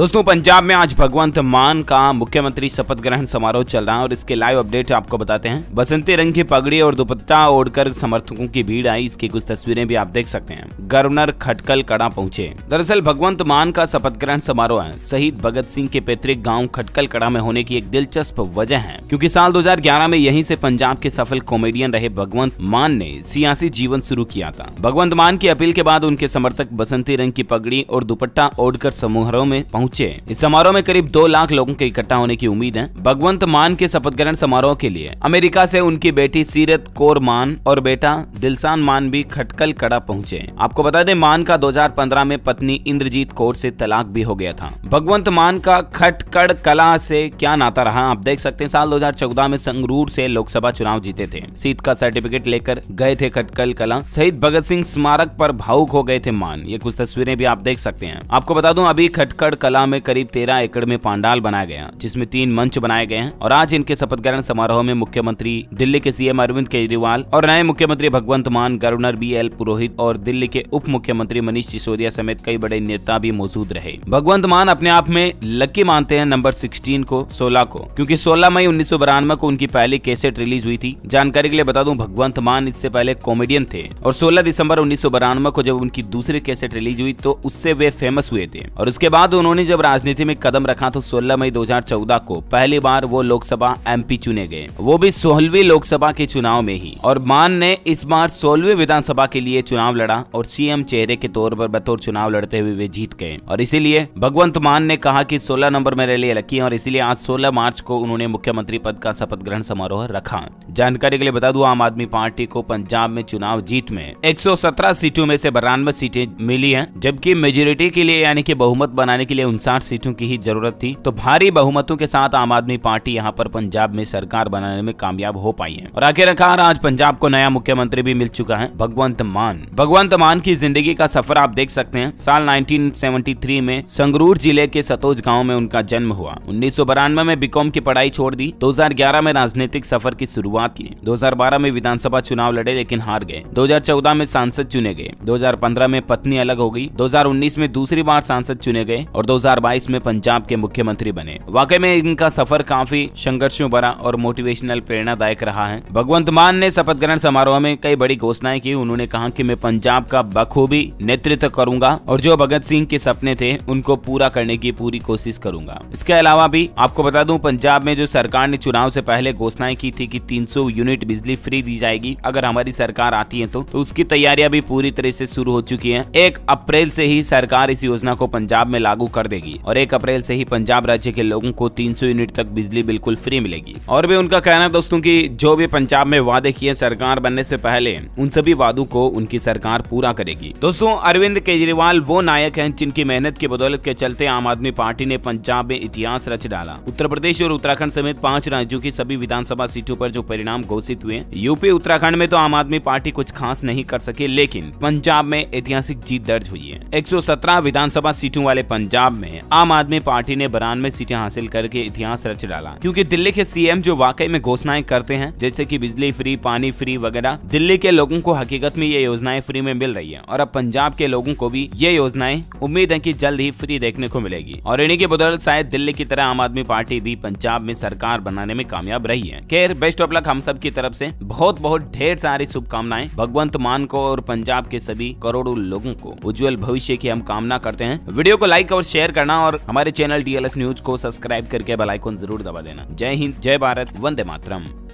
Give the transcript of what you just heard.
दोस्तों पंजाब में आज भगवंत मान का मुख्यमंत्री शपथ ग्रहण समारोह चल रहा है और इसके लाइव अपडेट आपको बताते हैं बसंती रंग की पगड़ी और दुपट्टा ओढ़कर समर्थकों की भीड़ आई इसकी कुछ तस्वीरें भी आप देख सकते हैं गवर्नर खटकल कड़ा पहुंचे दरअसल भगवंत मान का शपथ ग्रहण समारोह है शहीद भगत सिंह के पैतृक गाँव खटकल कड़ा में होने की एक दिलचस्प वजह है क्यूँकी साल दो में यही से पंजाब के सफल कॉमेडियन रहे भगवंत मान ने सियासी जीवन शुरू किया था भगवंत मान की अपील के बाद उनके समर्थक बसंती रंग की पगड़ी और दुपट्टा ओढ़कर समारोह में पहुंच पहुंचे इस समारोह में करीब दो लाख लोगों के इकट्ठा होने की उम्मीद है भगवंत मान के शपथ ग्रहण समारोह के लिए अमेरिका से उनकी बेटी सीरत कोर मान और बेटा दिलसान मान भी खटकल कड़ा पहुंचे आपको बता दें मान का 2015 में पत्नी इंद्रजीत कौर से तलाक भी हो गया था भगवंत मान का खटकड़ कला से क्या नाता रहा आप देख सकते हैं साल 2014 में संगरूर से लोकसभा चुनाव जीते थे सीट का सर्टिफिकेट लेकर गए थे खटकल कला शहीद भगत सिंह स्मारक पर भावुक हो गए थे मान ये कुछ तस्वीरें भी आप देख सकते हैं आपको बता दूं अभी खटकड़ कला गुप्ता में करीब तेरह एकड़ में पांडाल बनाया गया जिसमें तीन मंच बनाए गए हैं और आज इनके शपथ ग्रहण समारोह में मुख्यमंत्री दिल्ली के सीएम अरविंद केजरीवाल और नए मुख्यमंत्री भगवंत मान गवर्नर बी एल पुरोहित और दिल्ली के उप मुख्यमंत्री मनीष सिसोदिया समेत कई बड़े नेता भी मौजूद रहे भगवंत मान अपने आप में लकी मानते हैं नंबर सिक्सटीन को सोलह को क्यूँकी सोलह मई उन्नीस को उनकी पहली कैसेट रिलीज हुई थी जानकारी के लिए बता दूं भगवंत मान इससे पहले कॉमेडियन थे और सोलह दिसंबर उन्नीस को जब उनकी दूसरी कैसेट रिलीज हुई तो उससे वे फेमस हुए थे और उसके बाद उन्होंने ने जब राजनीति में कदम रखा तो 16 मई 2014 को पहली बार वो लोकसभा एमपी चुने गए वो भी सोलहवीं लोकसभा के चुनाव में ही और मान ने इस बार सोलहवीं विधानसभा के लिए चुनाव लड़ा और सीएम चेहरे के तौर पर बतौर चुनाव लड़ते हुए वे जीत गए और इसीलिए भगवंत मान ने कहा की सोलह नंबर मेरे लिए लकी है और इसीलिए आज सोलह मार्च को उन्होंने मुख्यमंत्री पद का शपथ ग्रहण समारोह रखा जानकारी के लिए बता दू आम आदमी पार्टी को पंजाब में चुनाव जीत में एक सीटों में से बरानवे सीटें मिली हैं जबकि मेजोरिटी के लिए यानी कि बहुमत बनाने के लिए उनसाठ सीटों की ही जरूरत थी तो भारी बहुमतों के साथ आम आदमी पार्टी यहाँ पर पंजाब में सरकार बनाने में कामयाब हो पाई है और आखिरकार आज पंजाब को नया मुख्यमंत्री भी मिल चुका है भगवंत मान भगवंत मान की जिंदगी का सफर आप देख सकते हैं साल 1973 में संगरूर जिले के सतोज गाँव में उनका जन्म हुआ उन्नीस में बीकॉम की पढ़ाई छोड़ दी 2011 में राजनीतिक सफर की शुरुआत की 2012 में विधानसभा चुनाव लड़े लेकिन हार गए 2014 में सांसद चुने गए 2015 में पत्नी अलग हो गई 2019 में दूसरी बार सांसद चुने गए और 2022 में पंजाब के मुख्यमंत्री बने वाकई में इनका सफर काफी संघर्षों भरा और मोटिवेशनल प्रेरणादायक रहा है भगवंत मान ने शपथ ग्रहण समारोह में कई बड़ी घोषणाएं की उन्होंने कहा की मैं पंजाब का बखूबी नेतृत्व करूंगा और जो भगत सिंह के सपने थे उनको पूरा करने की पूरी कोशिश करूंगा इसके अलावा भी आपको बता दूं पंजाब में जो सरकार ने चुनाव से पहले घोषणाएं की थी कि 300 यूनिट बिजली फ्री दी जाएगी अगर हमारी सरकार आती है तो, तो उसकी तैयारियां भी पूरी तरह से शुरू हो चुकी है एक अप्रैल से ही सरकार इस योजना को पंजाब में लागू कर देगी और एक अप्रैल से ही पंजाब राज्य के लोगों को 300 यूनिट तक बिजली बिल्कुल फ्री मिलेगी और भी उनका कहना है दोस्तों की जो भी पंजाब में वादे किए सरकार बनने से पहले उन सभी वादों को उनकी सरकार पूरा करेगी दोस्तों अरविंद केजरीवाल वो नायक है जिनकी मेहनत की बदौलत के चलते आम आदमी पार्टी ने पंजाब में इतिहास रच डाला उत्तर प्रदेश और उत्तराखंड समेत पांच राज्यों की सभी विधानसभा सीटों पर जो परिणाम घोषित हुए यूपी उत्तराखंड में तो आम आदमी पार्टी कुछ खास नहीं कर सके लेकिन पंजाब में ऐतिहासिक जीत दर्ज हुई है एक विधानसभा सीटों वाले पंजाब में आम आदमी पार्टी ने बरानवे सीटें हासिल करके इतिहास रच डाला क्योंकि दिल्ली के सीएम जो वाकई में घोषणाएं करते हैं जैसे कि बिजली फ्री पानी फ्री वगैरह दिल्ली के लोगों को हकीकत में ये योजनाएं फ्री में मिल रही है और अब पंजाब के लोगों को भी ये योजनाएं उम्मीद है की जल्द ही फ्री देखने को मिलेगी और इन्हीं के बदल शायद दिल्ली की तरह आम आदमी पार्टी भी पंजाब में सरकार बनाने में कामयाब रही है खैर बेस्ट ऑफ लक हम सब की तरफ ऐसी बहुत बहुत ढेर सारी शुभकामनाएं भगवंत मान को और पंजाब के सभी करोड़ों लोगों को उज्जवल भविष्य की हम कामना करते हैं वीडियो को लाइक और शेयर शेयर करना और हमारे चैनल डीएलएस न्यूज को सब्सक्राइब करके बेलाइकॉन जरूर दबा देना जय हिंद जय भारत वंदे मातरम